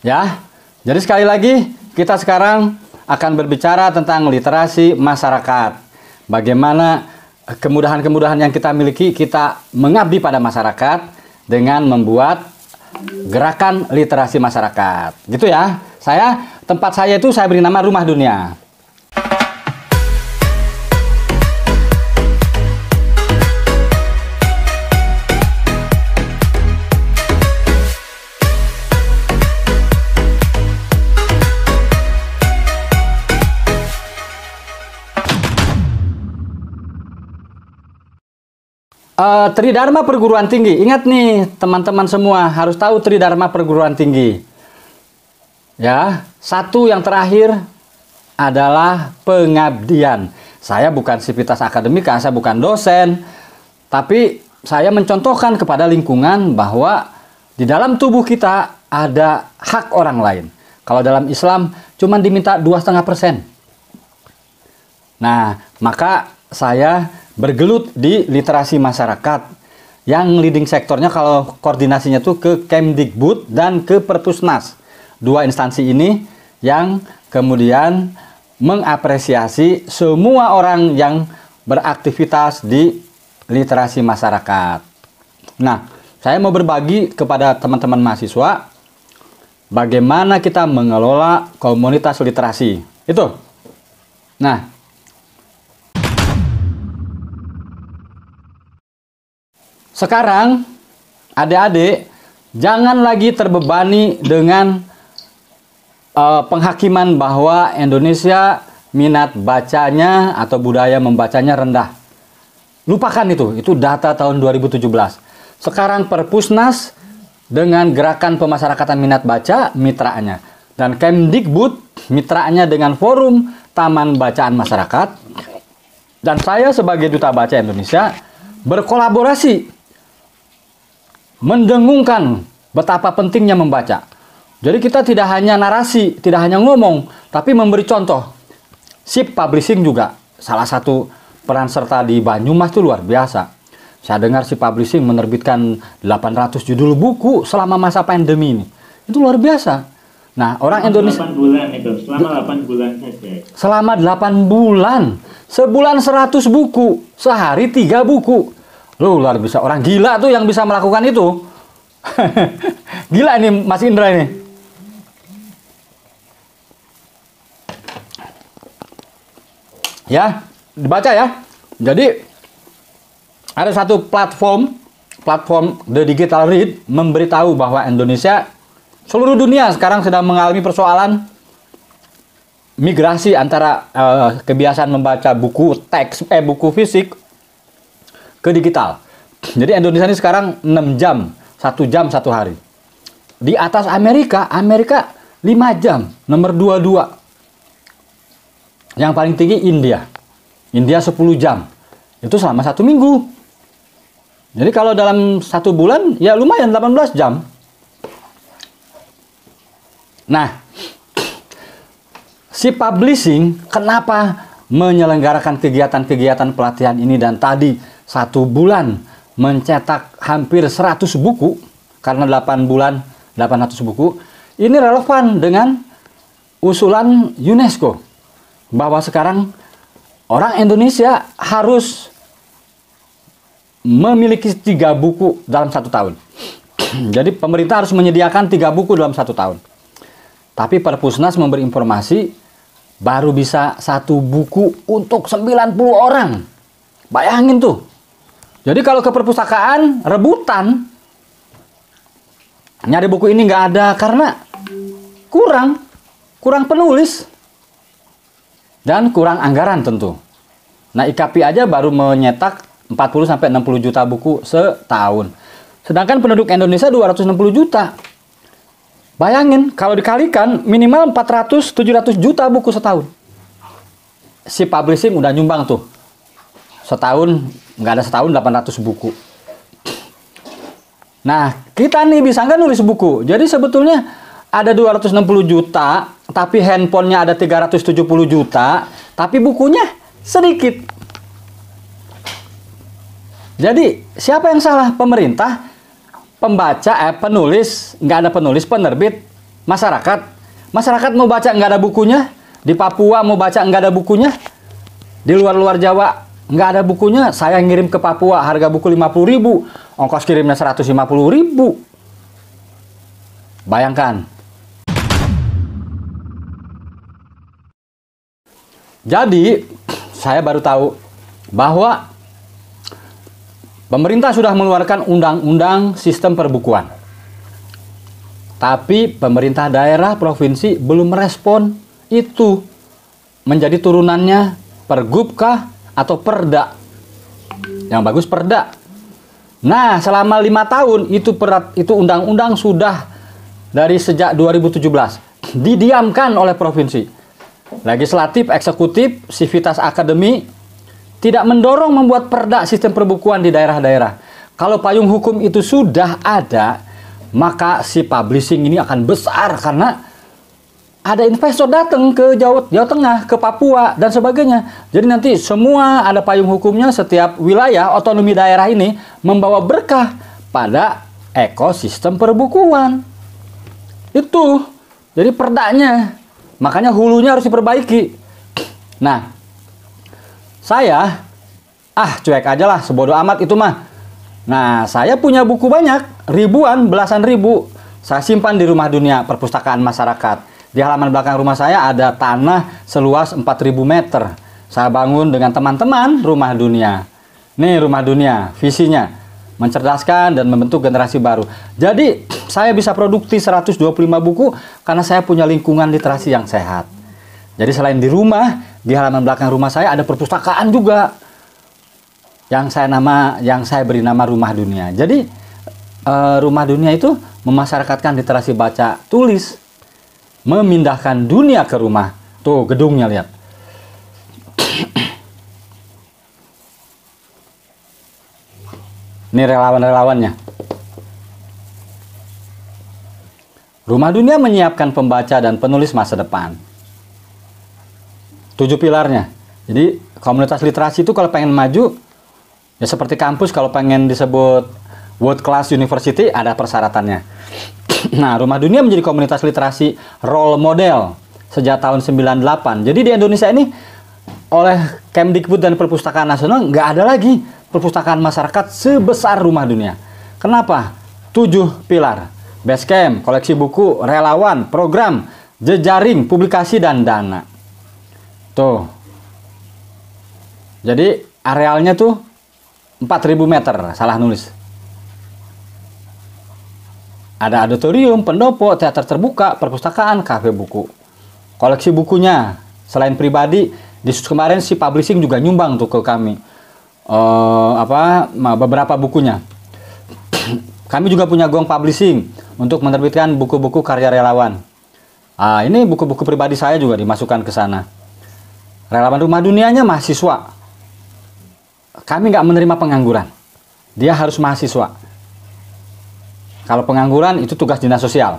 Ya, jadi sekali lagi kita sekarang akan berbicara tentang literasi masyarakat. Bagaimana eh, kemudahan-kemudahan yang kita miliki kita mengabdi pada masyarakat dengan membuat gerakan literasi masyarakat. Gitu ya. Saya tempat saya itu saya beri nama Rumah Dunia. Uh, Tridharma perguruan tinggi. Ingat nih, teman-teman semua harus tahu Tridharma perguruan tinggi. Ya, satu yang terakhir adalah pengabdian. Saya bukan sivitas akademika, saya bukan dosen, tapi saya mencontohkan kepada lingkungan bahwa di dalam tubuh kita ada hak orang lain. Kalau dalam Islam cuma diminta dua setengah persen. Nah, maka saya bergelut di literasi masyarakat yang leading sektornya kalau koordinasinya tuh ke Kemdikbud dan ke Perpusnas Dua instansi ini yang kemudian mengapresiasi semua orang yang beraktivitas di literasi masyarakat. Nah, saya mau berbagi kepada teman-teman mahasiswa bagaimana kita mengelola komunitas literasi. Itu. Nah, Sekarang, adik-adik, jangan lagi terbebani dengan uh, penghakiman bahwa Indonesia minat bacanya atau budaya membacanya rendah. Lupakan itu, itu data tahun 2017. Sekarang Perpusnas dengan Gerakan Pemasyarakatan Minat Baca mitranya dan Kemdikbud mitranya dengan Forum Taman Bacaan Masyarakat dan saya sebagai duta baca Indonesia berkolaborasi mendengungkan betapa pentingnya membaca. Jadi kita tidak hanya narasi, tidak hanya ngomong, tapi memberi contoh. SIP Publishing juga salah satu peran serta di Banyumas itu luar biasa. Saya dengar si Publishing menerbitkan 800 judul buku selama masa pandemi ini. Itu luar biasa. Nah, orang selama Indonesia 8 bulan itu, selama 8 bulan saja. Selama 8 bulan, sebulan 100 buku, sehari 3 buku luar biasa. Orang gila tuh yang bisa melakukan itu. gila ini Mas Indra ini. Ya, dibaca ya. Jadi ada satu platform platform The Digital Read memberitahu bahwa Indonesia seluruh dunia sekarang sedang mengalami persoalan migrasi antara uh, kebiasaan membaca buku teks eh buku fisik ke digital. Jadi Indonesia ini sekarang 6 jam, 1 jam 1 hari. Di atas Amerika, Amerika 5 jam, nomor 22. Yang paling tinggi India. India 10 jam. Itu selama satu minggu. Jadi kalau dalam 1 bulan, ya lumayan 18 jam. Nah, si publishing kenapa menyelenggarakan kegiatan-kegiatan pelatihan ini dan tadi satu bulan mencetak hampir 100 buku karena 8 bulan 800 buku ini relevan dengan usulan UNESCO bahwa sekarang orang Indonesia harus memiliki tiga buku dalam satu tahun. Jadi pemerintah harus menyediakan tiga buku dalam satu tahun. Tapi Perpusnas memberi informasi baru bisa satu buku untuk 90 orang. Bayangin tuh, jadi kalau ke perpustakaan rebutan nyari buku ini nggak ada karena kurang kurang penulis dan kurang anggaran tentu. Nah IKP aja baru menyetak 40 sampai 60 juta buku setahun. Sedangkan penduduk Indonesia 260 juta. Bayangin kalau dikalikan minimal 400 700 juta buku setahun. Si publishing udah nyumbang tuh setahun nggak ada setahun 800 buku. Nah, kita nih bisa nggak nulis buku? Jadi sebetulnya ada 260 juta, tapi handphonenya ada 370 juta, tapi bukunya sedikit. Jadi, siapa yang salah? Pemerintah, pembaca, eh, penulis, nggak ada penulis, penerbit, masyarakat. Masyarakat mau baca nggak ada bukunya, di Papua mau baca nggak ada bukunya, di luar-luar Jawa Nggak ada bukunya, saya ngirim ke Papua, harga buku 50000 ongkos kirimnya 150000 ribu. Bayangkan. Jadi, saya baru tahu bahwa pemerintah sudah mengeluarkan undang-undang sistem perbukuan. Tapi pemerintah daerah provinsi belum merespon itu menjadi turunannya pergub kah atau perda. Yang bagus perda. Nah, selama lima tahun itu perat itu undang-undang sudah dari sejak 2017 didiamkan oleh provinsi. Legislatif, eksekutif, sivitas akademi tidak mendorong membuat perda sistem perbukuan di daerah-daerah. Kalau payung hukum itu sudah ada, maka si publishing ini akan besar karena ada investor datang ke Jawa, Jawa Tengah, ke Papua, dan sebagainya. Jadi nanti semua ada payung hukumnya setiap wilayah otonomi daerah ini membawa berkah pada ekosistem perbukuan. Itu. Jadi perdanya. Makanya hulunya harus diperbaiki. Nah, saya, ah cuek aja lah, sebodoh amat itu mah. Nah, saya punya buku banyak, ribuan, belasan ribu. Saya simpan di rumah dunia perpustakaan masyarakat. Di halaman belakang rumah saya ada tanah seluas 4000 meter. Saya bangun dengan teman-teman rumah dunia. Nih rumah dunia, visinya mencerdaskan dan membentuk generasi baru. Jadi, saya bisa produksi 125 buku karena saya punya lingkungan literasi yang sehat. Jadi selain di rumah, di halaman belakang rumah saya ada perpustakaan juga yang saya nama yang saya beri nama rumah dunia. Jadi, eh, rumah dunia itu memasyarakatkan literasi baca tulis memindahkan dunia ke rumah. Tuh gedungnya lihat. Ini relawan-relawannya. Rumah dunia menyiapkan pembaca dan penulis masa depan. Tujuh pilarnya. Jadi komunitas literasi itu kalau pengen maju, ya seperti kampus kalau pengen disebut world class university ada persyaratannya. Nah, Rumah Dunia menjadi komunitas literasi role model sejak tahun 98. Jadi di Indonesia ini oleh Kemdikbud dan Perpustakaan Nasional nggak ada lagi perpustakaan masyarakat sebesar Rumah Dunia. Kenapa? Tujuh pilar. Basecamp, koleksi buku, relawan, program, jejaring, publikasi, dan dana. Tuh. Jadi arealnya tuh 4000 meter, salah nulis. Ada auditorium, pendopo, teater terbuka, perpustakaan, kafe buku. Koleksi bukunya, selain pribadi, di kemarin si publishing juga nyumbang tuh ke kami. Uh, apa beberapa bukunya. kami juga punya Gong Publishing untuk menerbitkan buku-buku karya relawan. Ah, ini buku-buku pribadi saya juga dimasukkan ke sana. Relawan rumah dunianya mahasiswa. Kami nggak menerima pengangguran. Dia harus mahasiswa kalau pengangguran itu tugas dinas sosial.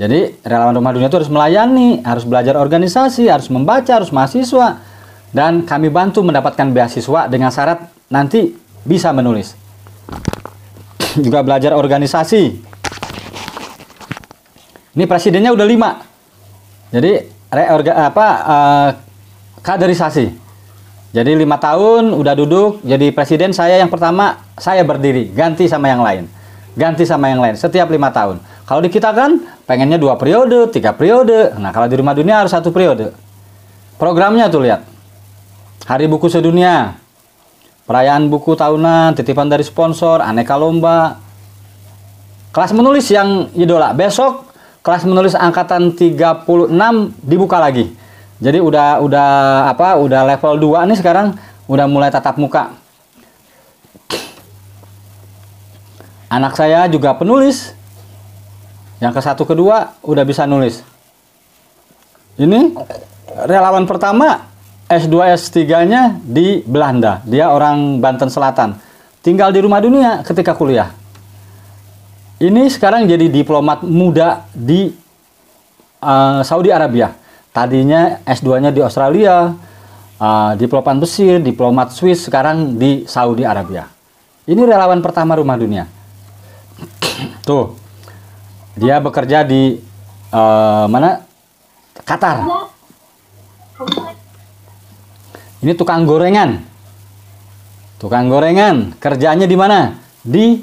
Jadi relawan rumah dunia itu harus melayani, harus belajar organisasi, harus membaca, harus mahasiswa. Dan kami bantu mendapatkan beasiswa dengan syarat nanti bisa menulis. Juga belajar organisasi. Ini presidennya udah lima. Jadi reorga apa uh, kaderisasi jadi lima tahun udah duduk, jadi presiden saya yang pertama saya berdiri, ganti sama yang lain, ganti sama yang lain setiap lima tahun. Kalau di kita kan pengennya dua periode, tiga periode. Nah kalau di rumah dunia harus satu periode. Programnya tuh lihat, Hari Buku Sedunia, perayaan buku tahunan, titipan dari sponsor, aneka lomba, kelas menulis yang idola. Besok kelas menulis angkatan 36 dibuka lagi jadi udah udah apa? Udah level 2 nih sekarang udah mulai tatap muka. Anak saya juga penulis. Yang ke satu kedua udah bisa nulis. Ini relawan pertama S2 S3-nya di Belanda. Dia orang Banten Selatan. Tinggal di rumah dunia ketika kuliah. Ini sekarang jadi diplomat muda di uh, Saudi Arabia tadinya S2-nya di Australia, uh, diplomat Mesir, diplomat Swiss, sekarang di Saudi Arabia. Ini relawan pertama Rumah Dunia. Tuh, dia bekerja di uh, mana? Qatar. Ini tukang gorengan. Tukang gorengan, kerjanya di mana? Di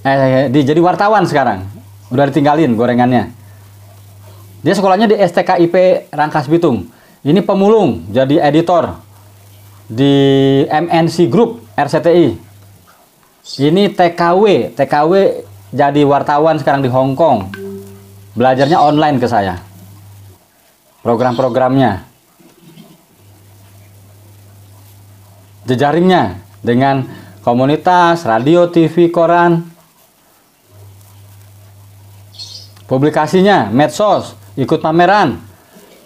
eh, di jadi wartawan sekarang. Udah ditinggalin gorengannya. Dia sekolahnya di STKIP Rangkas Bitung. Ini pemulung, jadi editor di MNC Group RCTI. Ini TKW, TKW jadi wartawan sekarang di Hong Kong. Belajarnya online ke saya. Program-programnya. Jejaringnya dengan komunitas, radio, TV, koran, publikasinya, medsos, ikut pameran,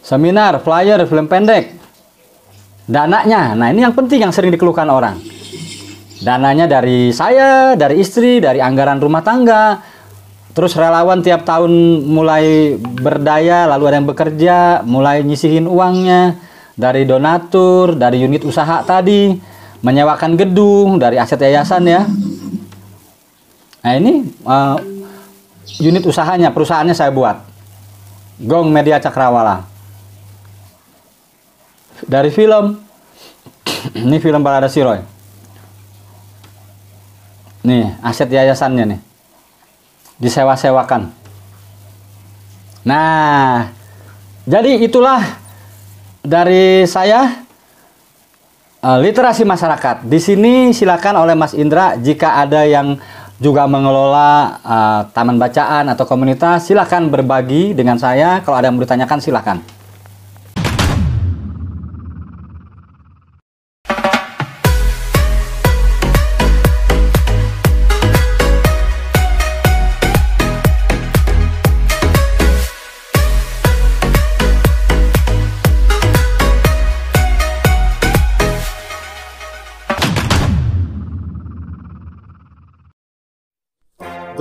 seminar, flyer, film pendek. Dananya, nah ini yang penting yang sering dikeluhkan orang. Dananya dari saya, dari istri, dari anggaran rumah tangga. Terus relawan tiap tahun mulai berdaya, lalu ada yang bekerja, mulai nyisihin uangnya dari donatur, dari unit usaha tadi, menyewakan gedung, dari aset yayasan ya. Nah ini uh, unit usahanya, perusahaannya saya buat Gong Media Cakrawala. Dari film ini film Barada Siroy. Nih, aset yayasannya nih. Disewa-sewakan. Nah, jadi itulah dari saya eh, literasi masyarakat. Di sini silakan oleh Mas Indra jika ada yang juga mengelola uh, taman bacaan atau komunitas, silahkan berbagi dengan saya. Kalau ada yang mau ditanyakan, silahkan.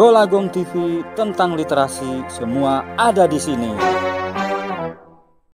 Golagong TV tentang literasi semua ada di sini.